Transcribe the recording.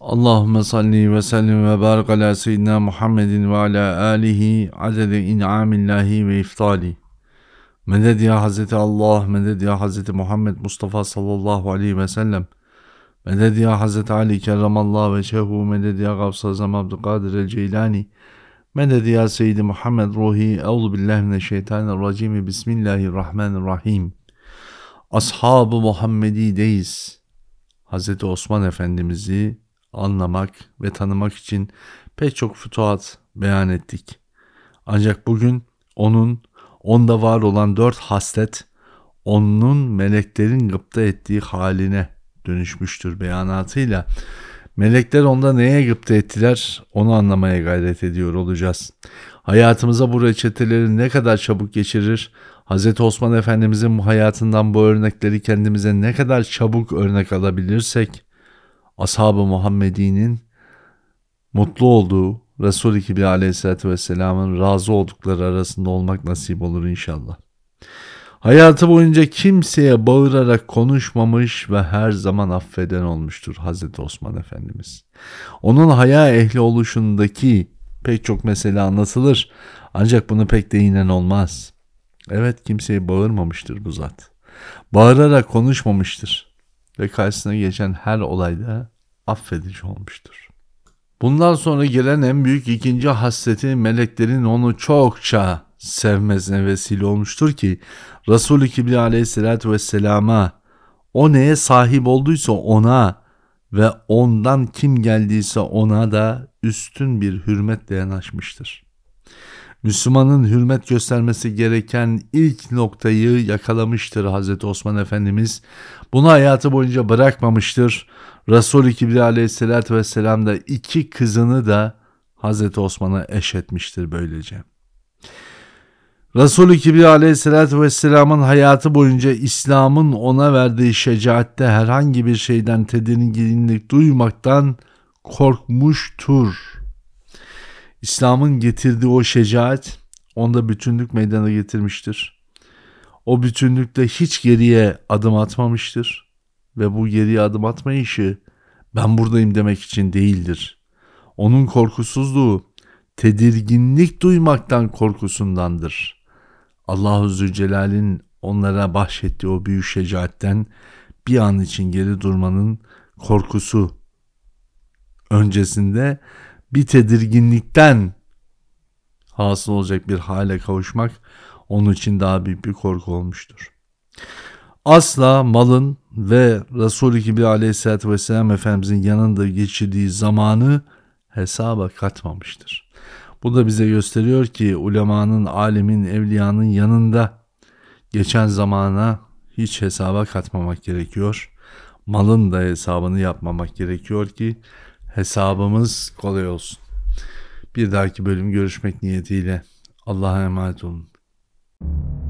Allahümme salli ve sellim ve barik ala seyyidina Muhammedin ve ala alihi adede in'amillahi ve iftali. Meded ya Hazreti Allah, meded ya Hazreti Muhammed Mustafa sallallahu aleyhi ve sellem. Meded ya Hazreti Ali kerramallah ve şehu, meded ya Gavsa Zam Abdülkadir el Ceylani. Meded ya Seyyidi Muhammed Ruhi Euzu billahi mineşşeytanirracim Bismillahirrahmanirrahim Ashab-ı Muhammedi'deyiz. Hz. Osman Efendimiz'i anlamak ve tanımak için pek çok fütuhat beyan ettik. Ancak bugün onun, onda var olan dört haslet, onun meleklerin gıpta ettiği haline dönüşmüştür beyanatıyla Melekler onda neye gıpta ettiler onu anlamaya gayret ediyor olacağız. Hayatımıza bu reçeteleri ne kadar çabuk geçirir, Hz. Osman Efendimizin hayatından bu örnekleri kendimize ne kadar çabuk örnek alabilirsek, Ashab-ı Muhammedi'nin mutlu olduğu Resul-i Kibri Aleyhisselatü Vesselam'ın razı oldukları arasında olmak nasip olur inşallah. Hayatı boyunca kimseye bağırarak konuşmamış ve her zaman affeden olmuştur Hazreti Osman Efendimiz. Onun haya ehli oluşundaki pek çok mesele anlatılır ancak bunu pek değinen olmaz. Evet kimseye bağırmamıştır bu zat. Bağırarak konuşmamıştır ve karşısına geçen her olayda affedici olmuştur. Bundan sonra gelen en büyük ikinci hasreti meleklerin onu çokça sevmesine vesile olmuştur ki Resul-i Kibri aleyhissalatü vesselama o neye sahip olduysa ona ve ondan kim geldiyse ona da üstün bir hürmetle yanaşmıştır. Müslümanın hürmet göstermesi gereken ilk noktayı yakalamıştır Hz. Osman Efendimiz. Bunu hayatı boyunca bırakmamıştır. Resul-i Kibri aleyhissalatü vesselam da iki kızını da Hz. Osman'a eş etmiştir böylece. Resul-i Kibriya aleyhissalatü vesselamın hayatı boyunca İslam'ın ona verdiği şecaatte herhangi bir şeyden tedirginlik duymaktan korkmuştur. İslam'ın getirdiği o şecaat onda bütünlük meydana getirmiştir. O bütünlükte hiç geriye adım atmamıştır. Ve bu geriye adım atma işi ben buradayım demek için değildir. Onun korkusuzluğu tedirginlik duymaktan korkusundandır.'' Allahu Zülcelal'in onlara bahşettiği o büyük şecaatten bir an için geri durmanın korkusu öncesinde bir tedirginlikten hasıl olacak bir hale kavuşmak onun için daha büyük bir korku olmuştur. Asla malın ve Resul-i aleyhisselatü aleyhissalatü vesselam Efendimizin yanında geçirdiği zamanı hesaba katmamıştır. Bu da bize gösteriyor ki ulemanın, alimin, evliyanın yanında geçen zamana hiç hesaba katmamak gerekiyor. Malın da hesabını yapmamak gerekiyor ki hesabımız kolay olsun. Bir dahaki bölüm görüşmek niyetiyle Allah'a emanet olun.